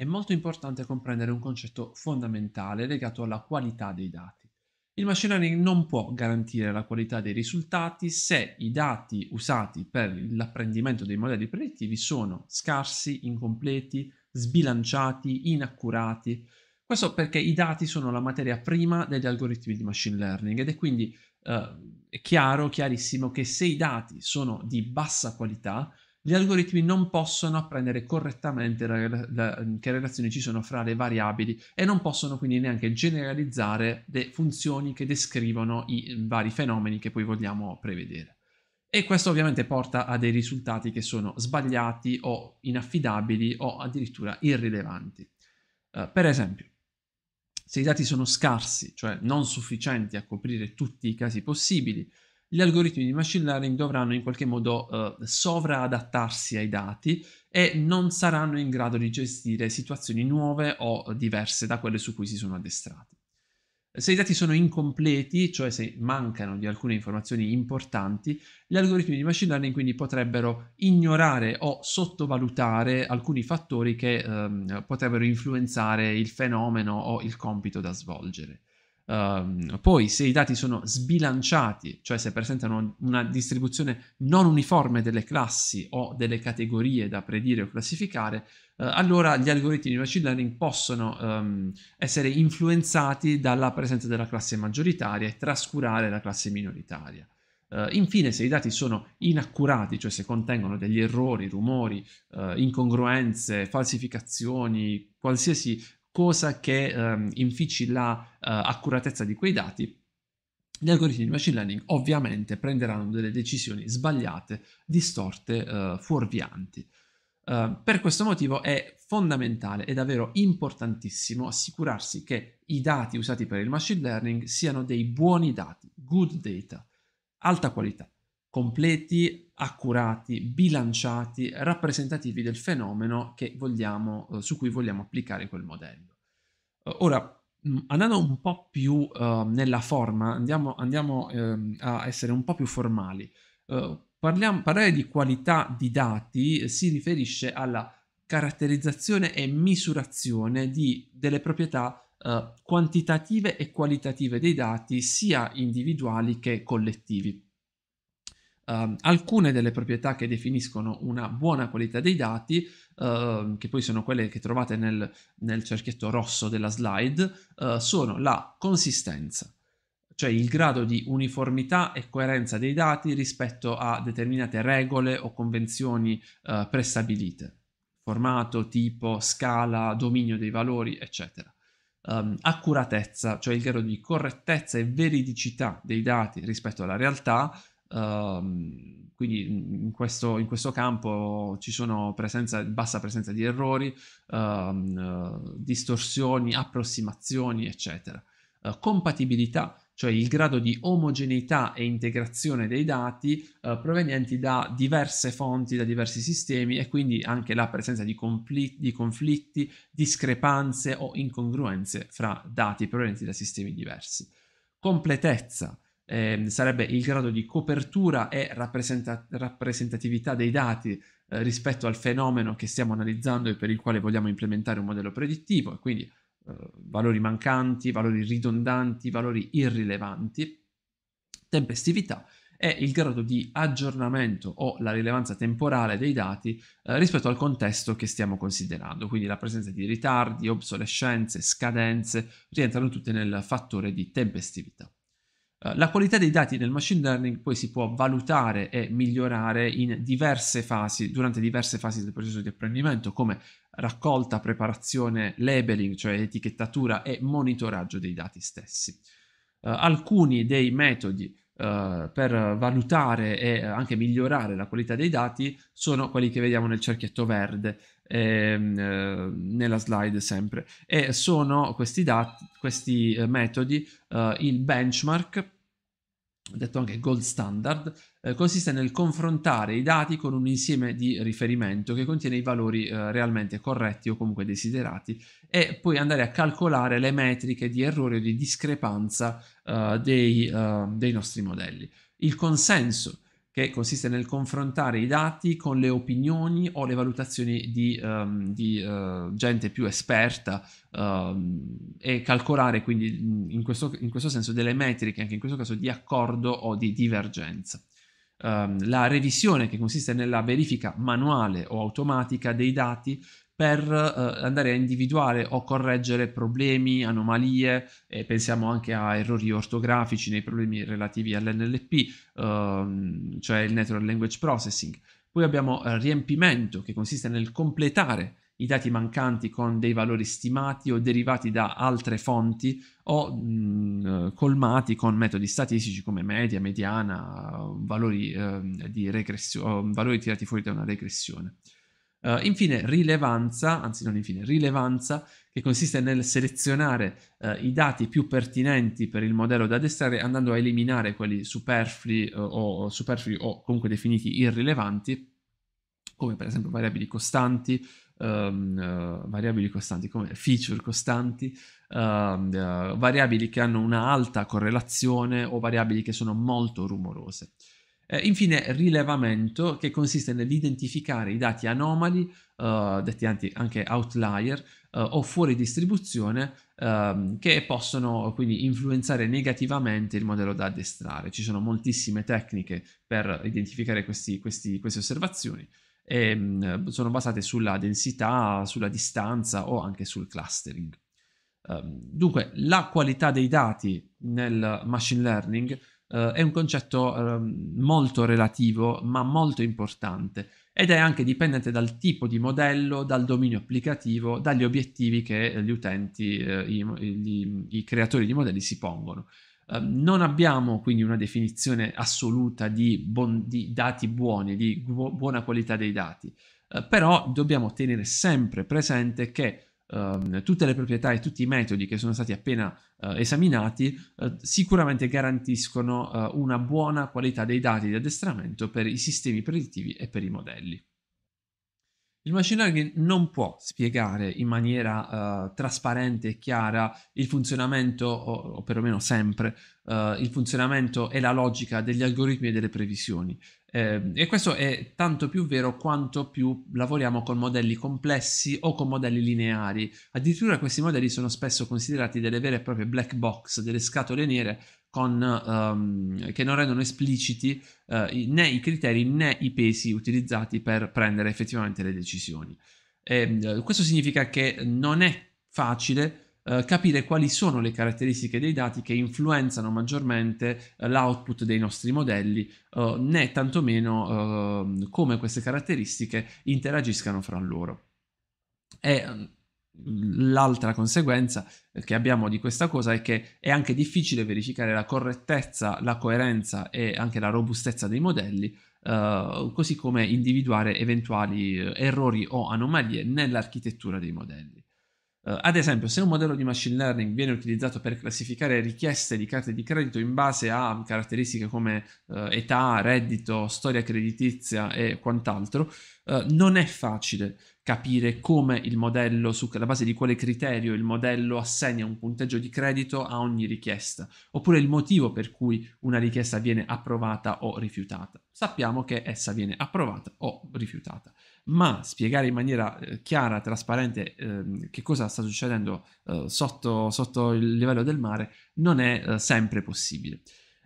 è molto importante comprendere un concetto fondamentale legato alla qualità dei dati. Il machine learning non può garantire la qualità dei risultati se i dati usati per l'apprendimento dei modelli predittivi sono scarsi, incompleti, sbilanciati, inaccurati. Questo perché i dati sono la materia prima degli algoritmi di machine learning ed è quindi eh, chiaro, chiarissimo che se i dati sono di bassa qualità, gli algoritmi non possono apprendere correttamente la, la, mm, che relazioni ci sono fra le variabili e non possono quindi neanche generalizzare le funzioni che descrivono i mm, vari fenomeni che poi vogliamo prevedere. E questo ovviamente porta a dei risultati che sono sbagliati o inaffidabili o addirittura irrilevanti. Uh, per esempio, se i dati sono scarsi, cioè non sufficienti a coprire tutti i casi possibili, gli algoritmi di machine learning dovranno in qualche modo eh, sovradattarsi ai dati e non saranno in grado di gestire situazioni nuove o diverse da quelle su cui si sono addestrati. Se i dati sono incompleti, cioè se mancano di alcune informazioni importanti, gli algoritmi di machine learning quindi potrebbero ignorare o sottovalutare alcuni fattori che ehm, potrebbero influenzare il fenomeno o il compito da svolgere. Ehm, poi se i dati sono sbilanciati, cioè se presentano una distribuzione non uniforme delle classi o delle categorie da predire o classificare, uh, allora gli algoritmi di machine learning possono um, essere influenzati dalla presenza della classe maggioritaria e trascurare la classe minoritaria. Uh, infine, se i dati sono inaccurati, cioè se contengono degli errori, rumori, uh, incongruenze, falsificazioni, qualsiasi cosa che ehm, infici la eh, di quei dati, gli algoritmi di machine learning ovviamente prenderanno delle decisioni sbagliate, distorte, eh, fuorvianti. Eh, per questo motivo è fondamentale, è davvero importantissimo assicurarsi che i dati usati per il machine learning siano dei buoni dati, good data, alta qualità, completi, accurati, bilanciati, rappresentativi del fenomeno vogliamo, eh, su cui vogliamo applicare quel modello. Eh, ora, mm, andando un po' più uh, nella forma, andiamo, andiamo uh, a essere un po' più formali. Uh, eh, parliamo, parlare di qualità di dati si riferisce alla caratterizzazione e misurazione di, delle proprietà eh, quantitative e qualitative dei dati, sia individuali che collettivi eh, alcune delle proprietà che definiscono una buona qualità dei dati, eh, che poi sono quelle che trovate nel, nel cerchietto rosso della slide, eh, sono la consistenza, cioè il grado di uniformità e coerenza dei dati rispetto a determinate regole o convenzioni eh, prestabilite, formato, tipo, scala, dominio dei valori, eccetera. Um, accuratezza, cioè il grado di correttezza e veridicità dei dati rispetto alla realtà, Ehm, quindi in questo, in questo, campo ci sono presenza, bassa presenza di errori, uh, distorsioni, approssimazioni, eccetera. Uh, compatibilità, cioè il grado di omogeneità e integrazione dei dati eh, provenienti da diverse fonti, da diversi sistemi e quindi anche la presenza di, compli- di conflitti, discrepanze o incongruenze fra dati provenienti da sistemi diversi. Completezza, eh, sarebbe il grado di copertura e rappresenta- rappresentatività dei dati eh, rispetto al fenomeno che stiamo analizzando e per il quale vogliamo implementare un modello predittivo, e quindi eh, valori mancanti, valori ridondanti, valori irrilevanti, tempestività e il grado di aggiornamento o la rilevanza temporale dei dati eh, rispetto al contesto che stiamo considerando, quindi la presenza di ritardi, obsolescenze, scadenze rientrano tutte nel fattore di tempestività. Eh, la qualità dei dati nel machine learning poi si può valutare e migliorare in diverse fasi, durante diverse fasi del processo di apprendimento, come raccolta, preparazione, labeling, cioè etichettatura e monitoraggio dei dati stessi. Uh, alcuni dei metodi uh, per valutare e anche migliorare la qualità dei dati sono quelli che vediamo nel cerchietto verde, Ehm, eh, nella slide sempre. E sono questi, dati, questi eh, metodi, eh, il benchmark, detto anche gold standard, eh, consiste nel confrontare i dati con un insieme di riferimento che contiene i valori eh, realmente corretti o comunque desiderati e poi andare a calcolare le metriche di errore o di discrepanza eh, dei, dei nostri modelli. Il consenso che consiste nel confrontare i dati con le opinioni o le valutazioni di, um, di uh, gente più esperta um, e calcolare quindi in questo, in questo, senso delle metriche, anche in questo caso di accordo o di divergenza. Um, la revisione che consiste nella verifica manuale o automatica dei dati per eh, andare a individuare o correggere problemi, anomalie, e pensiamo anche a errori ortografici nei problemi relativi all'NLP, ehm, cioè il Natural Language Processing. Poi abbiamo eh, riempimento, che consiste nel completare i dati mancanti con dei valori stimati o derivati da altre fonti o mh, mm, eh, colmati con metodi statistici come media, mediana, valori, eh, valori tirati fuori da una regressione. Uh, infine, rilevanza, anzi non infine, rilevanza, che consiste nel selezionare uh, i dati più pertinenti per il modello da addestrare andando a eliminare quelli superflui, uh, o, superflui o comunque definiti irrilevanti, come per esempio variabili costanti, um, variabili costanti come feature costanti, ehm, variabili che hanno una alta correlazione o variabili che sono molto rumorose. Eh, infine rilevamento che consiste nell'identificare i dati anomali, eh, detti anche outlier eh, o fuori distribuzione, ehm, che possono quindi influenzare negativamente il modello da addestrare. Ci sono moltissime tecniche per identificare questi, questi, queste osservazioni e ehm, mh, sono basate sulla densità, sulla distanza o anche sul clustering. Ehm, dunque, la qualità dei dati nel machine learning eh, è un concetto eh, molto relativo ma molto importante ed è anche dipendente dal tipo di modello, dal dominio applicativo, dagli obiettivi che gli utenti, eh, i, i, i, creatori di modelli si pongono. Ehm, non abbiamo quindi una definizione assoluta di, bon, di dati buoni, di buona qualità dei dati, eh, però dobbiamo tenere sempre presente che ehm, tutte le proprietà e tutti i metodi che sono stati appena eh, esaminati eh, sicuramente garantiscono eh, una buona qualità dei dati di addestramento per i sistemi predittivi e per i modelli. Il machine learning non può spiegare in maniera uh, trasparente e chiara il funzionamento, o, o perlomeno sempre, uh, il funzionamento e la logica degli algoritmi e delle previsioni. Eh, e questo è tanto più vero quanto più lavoriamo con modelli complessi o con modelli lineari. Addirittura questi modelli sono spesso considerati delle vere e proprie black box, delle scatole nere con, um, che non rendono espliciti uh, né i criteri né i pesi utilizzati per prendere effettivamente le decisioni. E, ehm, uh, questo significa che non è facile eh, capire quali sono le caratteristiche dei dati che influenzano maggiormente eh, l'output dei nostri modelli, eh, né tantomeno ehm, come queste caratteristiche interagiscano fra loro. E mm, l'altra conseguenza eh, che abbiamo di questa cosa è che è anche difficile verificare la correttezza, la coerenza e anche la robustezza dei modelli, eh, così come individuare eventuali errori o anomalie nell'architettura dei modelli. Uh, ad esempio, se un modello di machine learning viene utilizzato per classificare richieste di carte di credito in base a caratteristiche come uh, età, reddito, storia creditizia e quant'altro, uh, non è facile capire come il modello, sulla base di quale criterio il modello assegna un punteggio di credito a ogni richiesta, oppure il motivo per cui una richiesta viene approvata o rifiutata. Sappiamo che essa viene approvata o rifiutata ma spiegare in maniera eh, chiara, trasparente eh, che cosa sta succedendo eh, sotto, sotto, il livello del mare non è eh, sempre possibile.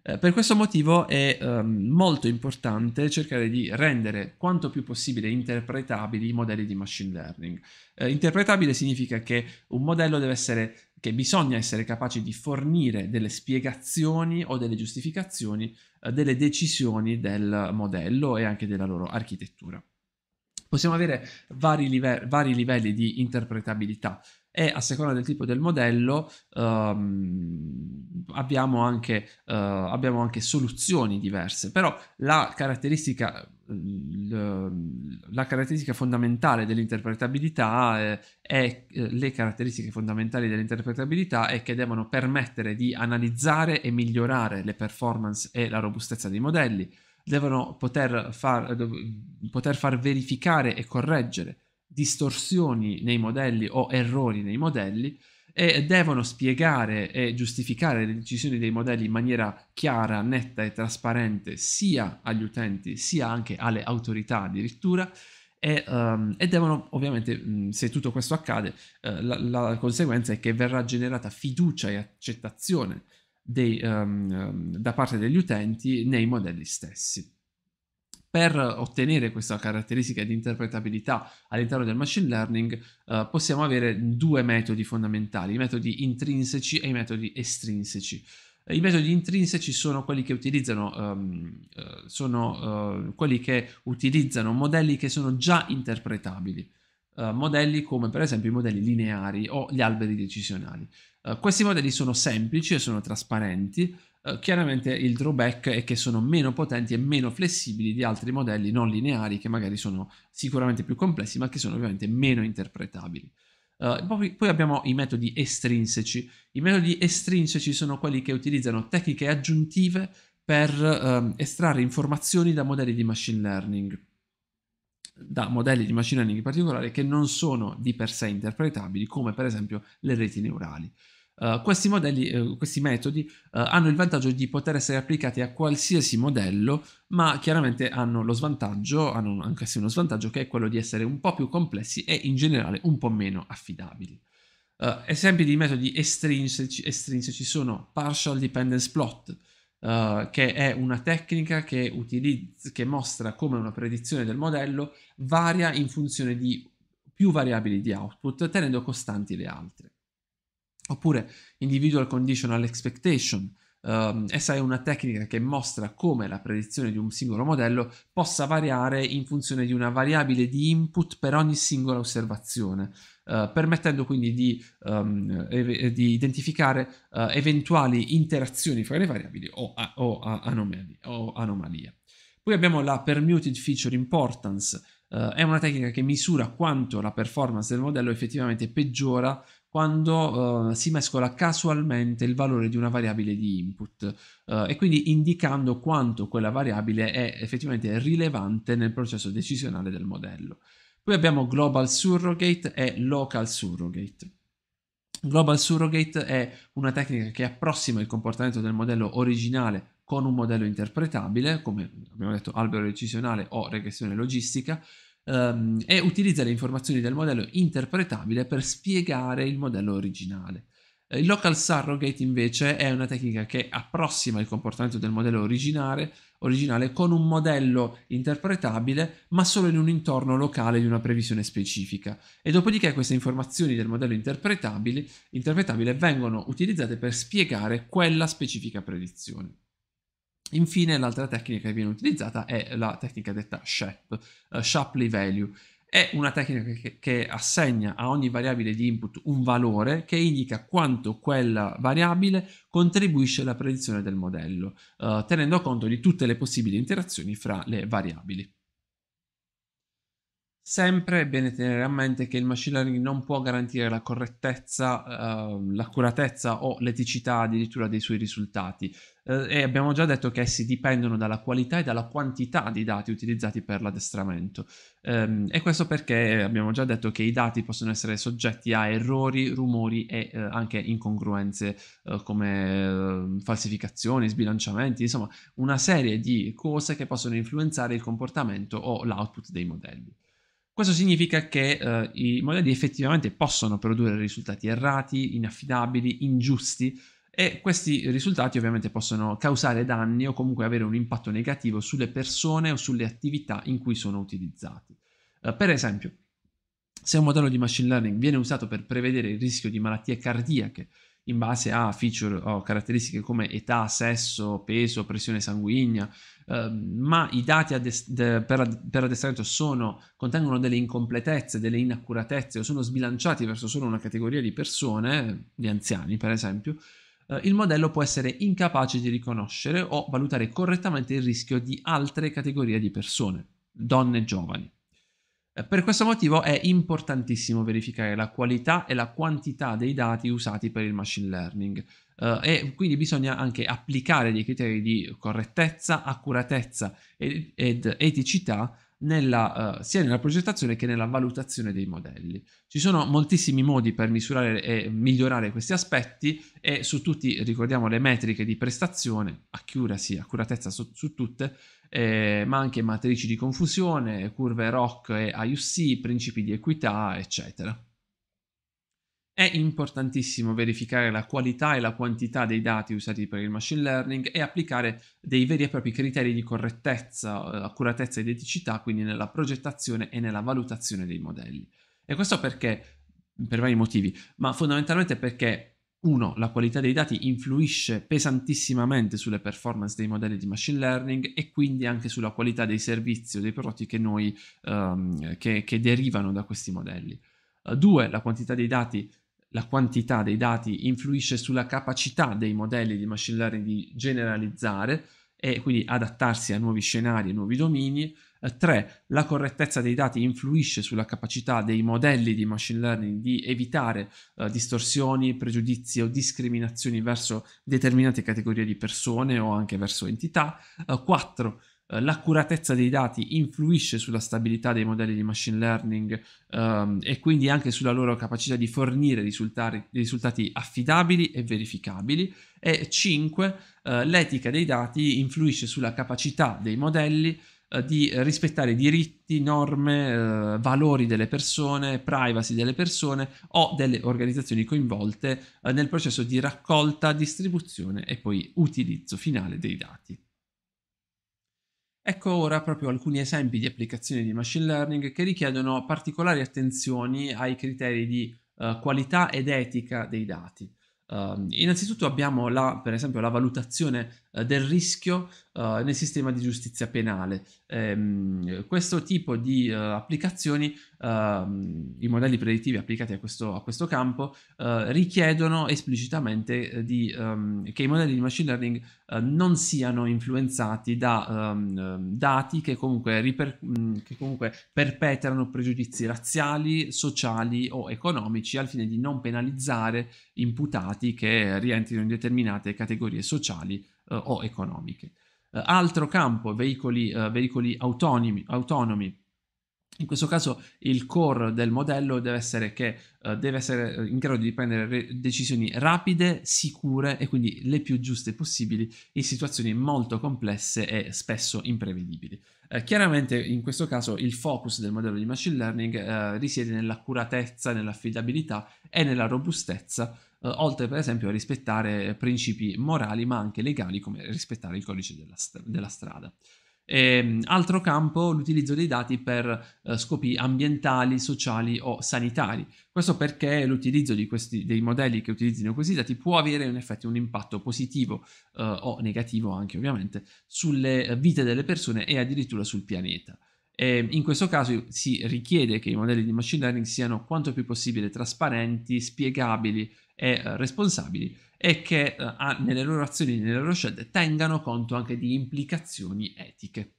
Eh, per questo motivo è ehm, molto importante cercare di rendere quanto più possibile interpretabili i modelli di machine learning. Eh, interpretabile significa che un modello deve essere bisogna essere capaci di fornire delle spiegazioni o delle giustificazioni delle decisioni del modello e anche della loro architettura possiamo avere vari, live- vari livelli di interpretabilità e a seconda del tipo del modello ehm, abbiamo, anche, eh, abbiamo, anche, soluzioni diverse, però la caratteristica, la caratteristica fondamentale dell'interpretabilità eh, è, è, eh, le caratteristiche fondamentali dell'interpretabilità è che devono permettere di analizzare e migliorare le performance e la robustezza dei modelli devono poter far, poter far verificare e correggere distorsioni nei modelli o errori nei modelli e devono spiegare e giustificare le decisioni dei modelli in maniera chiara, netta e trasparente sia agli utenti sia anche alle autorità addirittura e, um, e devono ovviamente se tutto questo accade eh, la, la conseguenza è che verrà generata fiducia e accettazione dei, um, da parte degli utenti nei modelli stessi. Per ottenere questa caratteristica di interpretabilità all'interno del machine learning eh, possiamo avere due metodi fondamentali, i metodi intrinseci e i metodi estrinseci. I metodi intrinseci sono quelli che utilizzano, um, sono, uh, quelli che utilizzano modelli che sono già interpretabili. Eh, modelli come per esempio i modelli lineari o gli alberi decisionali. Eh, questi modelli sono semplici e sono trasparenti, eh, chiaramente il drawback è che sono meno potenti e meno flessibili di altri modelli non lineari che magari sono sicuramente più complessi ma che sono ovviamente meno interpretabili. Uh, poi, poi, abbiamo i metodi estrinseci. I metodi estrinseci sono quelli che utilizzano tecniche aggiuntive per uh, estrarre informazioni da modelli di machine learning da modelli di machine learning in particolare che non sono di per sé interpretabili, come per esempio le reti neurali. Uh, questi, modelli, uh, questi metodi uh, hanno il vantaggio di poter essere applicati a qualsiasi modello, ma chiaramente hanno lo svantaggio, hanno anche se uno svantaggio, che è quello di essere un po' più complessi e in generale un po' meno affidabili. esempi di metodi estrinseci, estrinseci sono partial dependence plot, eh, che è una tecnica che, utilizz- che mostra come una predizione del modello varia in funzione di più variabili di output, tenendo costanti le altre. Oppure individual conditional expectation, Um, ehm, essa è una tecnica che mostra come la predizione di un singolo modello possa variare in funzione di una variabile di input per ogni singola osservazione, uh, permettendo quindi di, um, ehm, ev- di identificare uh, eventuali interazioni fra le variabili o, a- o, a- anomalie, o, anomalie. Poi abbiamo la Permuted Feature Importance, uh, è una tecnica che misura quanto la performance del modello effettivamente peggiora quando eh, si mescola casualmente il valore di una variabile di input eh, e quindi indicando quanto quella variabile è effettivamente rilevante nel processo decisionale del modello. Poi abbiamo Global Surrogate e Local Surrogate. Global Surrogate è una tecnica che approssima il comportamento del modello originale con un modello interpretabile, come abbiamo detto albero decisionale o regressione logistica, um, e utilizza le informazioni del modello interpretabile per spiegare il modello originale. Eh, il local surrogate invece è una tecnica che approssima il comportamento del modello originale, originale, con un modello interpretabile ma solo in un intorno locale di una previsione specifica e dopodiché queste informazioni del modello interpretabile vengono utilizzate per spiegare quella specifica predizione. Infine, l'altra tecnica che viene utilizzata è la tecnica detta SHAP, uh, eh, Shapley Value. È una tecnica che, che, assegna a ogni variabile di input un valore che indica quanto quella variabile contribuisce alla predizione del modello, uh, tenendo conto di tutte le possibili interazioni fra le variabili. Sempre è bene tenere a mente che il machine learning non può garantire la correttezza, eh, l'accuratezza o l'eticità addirittura dei suoi risultati eh, e abbiamo già detto che essi dipendono dalla qualità e dalla quantità di dati utilizzati per l'addestramento eh, e questo perché abbiamo già detto che i dati possono essere soggetti a errori, rumori e eh, anche incongruenze eh, come ehm, falsificazioni, sbilanciamenti, insomma una serie di cose che possono influenzare il comportamento o l'output dei modelli. Questo significa che eh, i modelli effettivamente possono produrre risultati errati, inaffidabili, ingiusti e questi risultati ovviamente possono causare danni o comunque avere un impatto negativo sulle persone o sulle attività in cui sono utilizzati. Eh, per esempio, se un modello di machine learning viene usato per prevedere il rischio di malattie cardiache in base a feature o caratteristiche come età, sesso, peso, pressione sanguigna, eh, ma i dati addest- de- per, ad- per, addestramento sono, contengono delle incompletezze, delle inaccuratezze o sono sbilanciati verso solo una categoria di persone, gli anziani per esempio, eh, il modello può essere incapace di riconoscere o valutare correttamente il rischio di altre categorie di persone, donne e giovani. Eh, per questo motivo è importantissimo verificare la qualità e la quantità dei dati usati per il machine learning uh, e quindi bisogna anche applicare dei criteri di correttezza, accuratezza ed, ed eticità nella, uh, sia nella progettazione che nella valutazione dei modelli. Ci sono moltissimi modi per misurare e migliorare questi aspetti e su tutti ricordiamo le metriche di prestazione, accuracy, accuratezza su, su tutte, eh, ma anche matrici di confusione, curve ROC e IUC, principi di equità, eccetera. È importantissimo verificare la qualità e la quantità dei dati usati per il machine learning e applicare dei veri e propri criteri di correttezza, eh, accuratezza ed eticità, quindi nella progettazione e nella valutazione dei modelli. E questo perché, per vari motivi, ma fondamentalmente perché 1. La qualità dei dati influisce pesantissimamente sulle performance dei modelli di machine learning e quindi anche sulla qualità dei servizi o dei prodotti che, noi, um, che, che derivano da questi modelli. 2. Eh, la quantità dei dati la quantità dei dati influisce sulla capacità dei modelli di machine learning di generalizzare e quindi adattarsi a nuovi scenari e nuovi domini. 3. Eh, la correttezza dei dati influisce sulla capacità dei modelli di machine learning di evitare uh, distorsioni, pregiudizi o discriminazioni verso determinate categorie di persone o anche verso entità. 4. Uh, eh, eh, l'accuratezza dei dati influisce sulla stabilità dei modelli di machine learning um, e quindi anche sulla loro capacità di fornire risultati, risultati affidabili e verificabili. E 5. Uh, eh, l'etica dei dati influisce sulla capacità dei modelli uh, di rispettare diritti, norme, uh, valori delle persone, privacy delle persone o delle organizzazioni coinvolte nel processo di raccolta, distribuzione e poi utilizzo finale dei dati. Ecco ora proprio alcuni esempi di applicazioni di machine learning che richiedono particolari attenzioni ai criteri di uh, qualità ed etica dei dati. Uh, innanzitutto abbiamo la, per esempio la valutazione uh, del rischio eh, nel sistema di giustizia penale. Ehm, questo tipo di uh, applicazioni, uh, i modelli predittivi applicati a questo, a questo campo, eh, richiedono esplicitamente di, um, che i modelli di machine learning non siano influenzati da um, dati che comunque, riper- mm, che comunque perpetrano pregiudizi razziali, sociali o economici al fine di non penalizzare imputati che rientrino in determinate categorie sociali eh, o economiche. Eh, altro campo, veicoli, eh, veicoli autonomi, autonomi. In questo caso il core del modello deve essere, che, uh, deve essere in grado di prendere re- decisioni rapide, sicure e quindi le più giuste possibili in situazioni molto complesse e spesso imprevedibili. chiaramente in questo caso il focus del modello di machine learning uh, risiede nell'accuratezza, nell'affidabilità e nella robustezza eh, oltre per esempio a rispettare principi morali ma anche legali come rispettare il codice della, str- della strada. E, ehm, altro campo, l'utilizzo dei dati per eh, scopi ambientali, sociali o sanitari. Questo perché l'utilizzo questi, dei modelli che utilizzano questi dati può avere in effetti un impatto positivo eh, o negativo anche ovviamente sulle vite delle persone e addirittura sul pianeta. E ehm, in questo caso si richiede che i modelli di machine learning siano quanto più possibile trasparenti, spiegabili e eh, responsabili e che eh, nelle loro azioni, e nelle loro scelte tengano conto anche di implicazioni etiche.